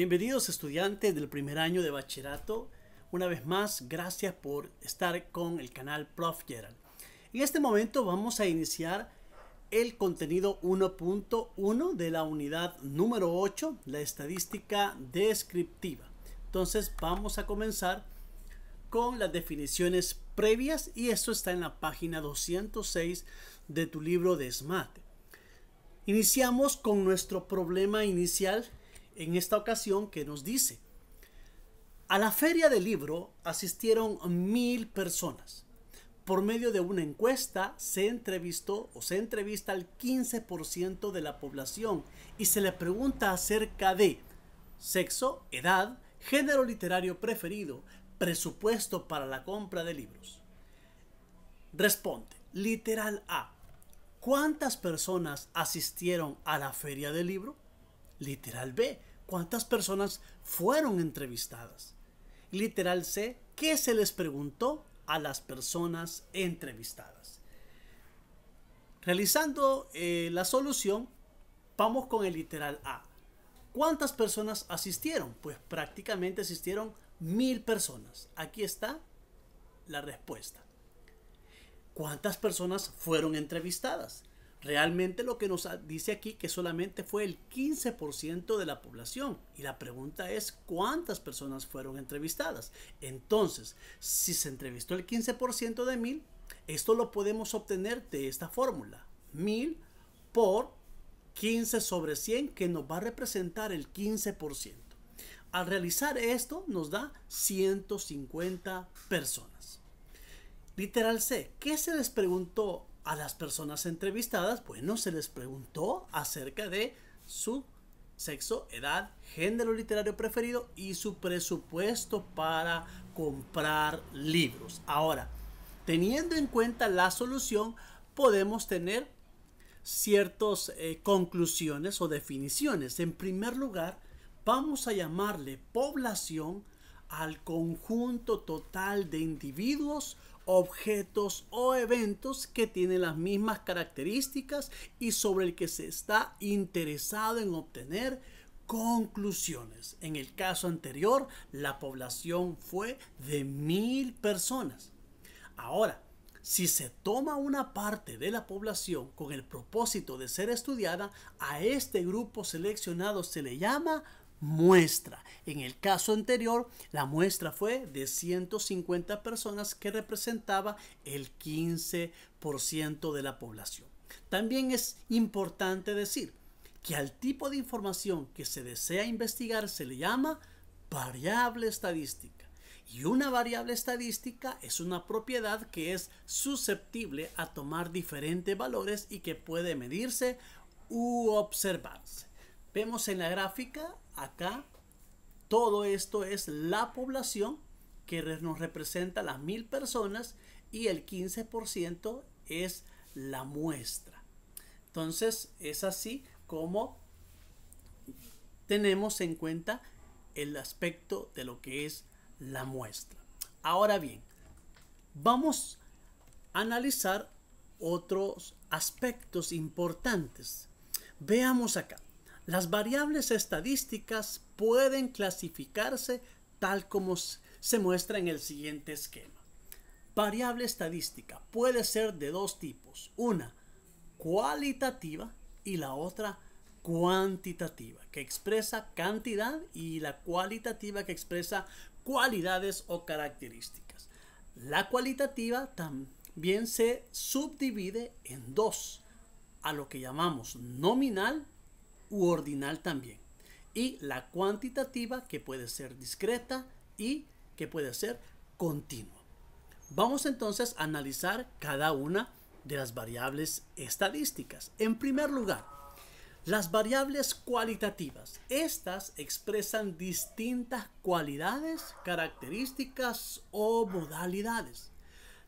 Bienvenidos estudiantes del primer año de bachillerato. Una vez más, gracias por estar con el canal Prof. Gerald. En este momento vamos a iniciar el contenido 1.1 de la unidad número 8, la estadística descriptiva. Entonces vamos a comenzar con las definiciones previas y esto está en la página 206 de tu libro de SMAT. Iniciamos con nuestro problema inicial en esta ocasión ¿qué nos dice, a la feria del libro asistieron mil personas. Por medio de una encuesta se entrevistó o se entrevista al 15% de la población y se le pregunta acerca de sexo, edad, género literario preferido, presupuesto para la compra de libros. Responde, literal A. ¿Cuántas personas asistieron a la feria del libro? Literal B cuántas personas fueron entrevistadas. Literal C, ¿qué se les preguntó a las personas entrevistadas? Realizando eh, la solución, vamos con el literal A. ¿Cuántas personas asistieron? Pues prácticamente asistieron mil personas. Aquí está la respuesta. ¿Cuántas personas fueron entrevistadas? Realmente lo que nos dice aquí que solamente fue el 15% de la población. Y la pregunta es cuántas personas fueron entrevistadas. Entonces, si se entrevistó el 15% de 1000, esto lo podemos obtener de esta fórmula. 1000 por 15 sobre 100 que nos va a representar el 15%. Al realizar esto nos da 150 personas. Literal C, ¿qué se les preguntó a las personas entrevistadas, bueno, se les preguntó acerca de su sexo, edad, género literario preferido y su presupuesto para comprar libros. Ahora, teniendo en cuenta la solución, podemos tener ciertas eh, conclusiones o definiciones. En primer lugar, vamos a llamarle población al conjunto total de individuos objetos o eventos que tienen las mismas características y sobre el que se está interesado en obtener conclusiones. En el caso anterior, la población fue de mil personas. Ahora, si se toma una parte de la población con el propósito de ser estudiada, a este grupo seleccionado se le llama muestra. En el caso anterior, la muestra fue de 150 personas que representaba el 15% de la población. También es importante decir que al tipo de información que se desea investigar se le llama variable estadística. Y una variable estadística es una propiedad que es susceptible a tomar diferentes valores y que puede medirse u observarse. Vemos en la gráfica acá, todo esto es la población que nos representa las mil personas y el 15% es la muestra. Entonces es así como tenemos en cuenta el aspecto de lo que es la muestra. Ahora bien, vamos a analizar otros aspectos importantes. Veamos acá. Las variables estadísticas pueden clasificarse tal como se muestra en el siguiente esquema. Variable estadística puede ser de dos tipos, una cualitativa y la otra cuantitativa, que expresa cantidad y la cualitativa que expresa cualidades o características. La cualitativa también se subdivide en dos, a lo que llamamos nominal u ordinal también. Y la cuantitativa que puede ser discreta y que puede ser continua. Vamos entonces a analizar cada una de las variables estadísticas. En primer lugar, las variables cualitativas. Estas expresan distintas cualidades, características o modalidades.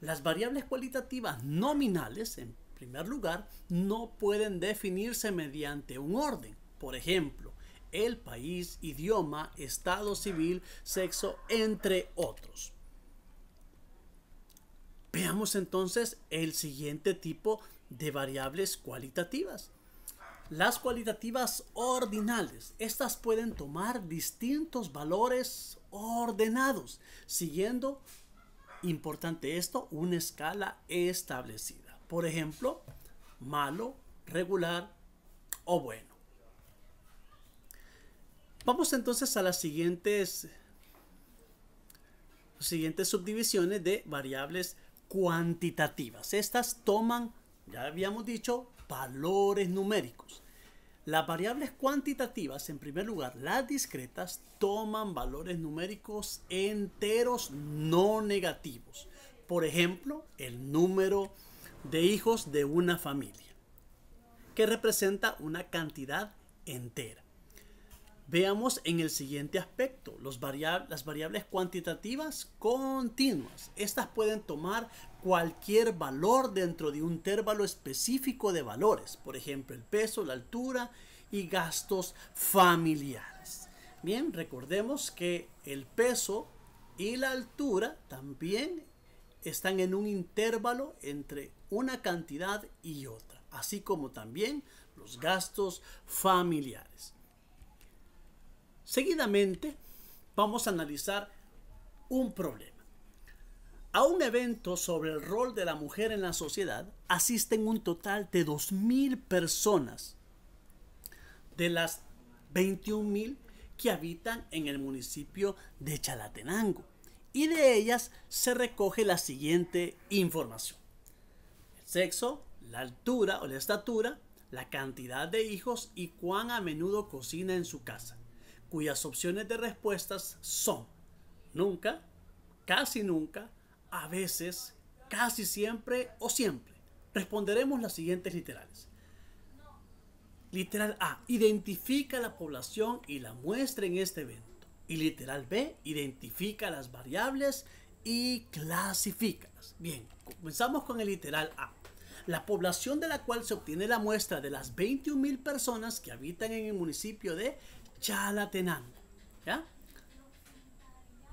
Las variables cualitativas nominales, en primer lugar, no pueden definirse mediante un orden. Por ejemplo, el país, idioma, estado civil, sexo, entre otros. Veamos entonces el siguiente tipo de variables cualitativas. Las cualitativas ordinales. Estas pueden tomar distintos valores ordenados, siguiendo, importante esto, una escala establecida. Por ejemplo, malo, regular o bueno. Vamos entonces a las siguientes, siguientes subdivisiones de variables cuantitativas. Estas toman, ya habíamos dicho, valores numéricos. Las variables cuantitativas, en primer lugar, las discretas, toman valores numéricos enteros no negativos. Por ejemplo, el número de hijos de una familia, que representa una cantidad entera. Veamos en el siguiente aspecto, los las variables cuantitativas continuas. Estas pueden tomar cualquier valor dentro de un intervalo específico de valores, por ejemplo, el peso, la altura y gastos familiares. Bien, recordemos que el peso y la altura también están en un intervalo entre una cantidad y otra, así como también los gastos familiares. Seguidamente vamos a analizar un problema. A un evento sobre el rol de la mujer en la sociedad asisten un total de 2.000 personas de las 21.000 que habitan en el municipio de Chalatenango. Y de ellas se recoge la siguiente información sexo, la altura o la estatura, la cantidad de hijos y cuán a menudo cocina en su casa, cuyas opciones de respuestas son nunca, casi nunca, a veces, casi siempre o siempre. Responderemos las siguientes literales. Literal A, identifica la población y la muestra en este evento. Y literal B, identifica las variables y clasificas. Bien, comenzamos con el literal A. La población de la cual se obtiene la muestra de las 21.000 personas que habitan en el municipio de Chalatenango.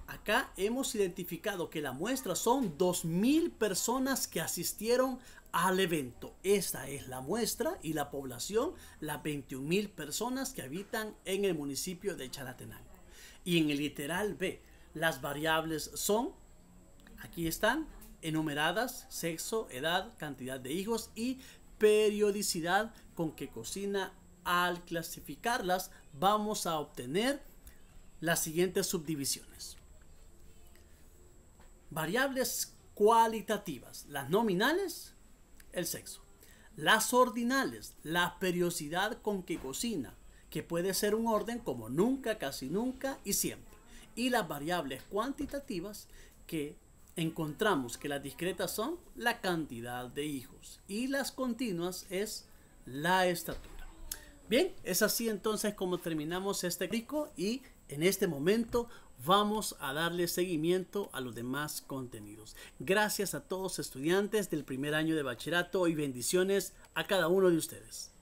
Acá hemos identificado que la muestra son 2.000 personas que asistieron al evento. Esta es la muestra y la población, las 21.000 personas que habitan en el municipio de Chalatenango. Y en el literal B, las variables son Aquí están enumeradas sexo, edad, cantidad de hijos y periodicidad con que cocina. Al clasificarlas vamos a obtener las siguientes subdivisiones. Variables cualitativas, las nominales, el sexo. Las ordinales, la periodicidad con que cocina, que puede ser un orden como nunca, casi nunca y siempre. Y las variables cuantitativas, que encontramos que las discretas son la cantidad de hijos y las continuas es la estatura. Bien, es así entonces como terminamos este rico y en este momento vamos a darle seguimiento a los demás contenidos. Gracias a todos estudiantes del primer año de bachillerato y bendiciones a cada uno de ustedes.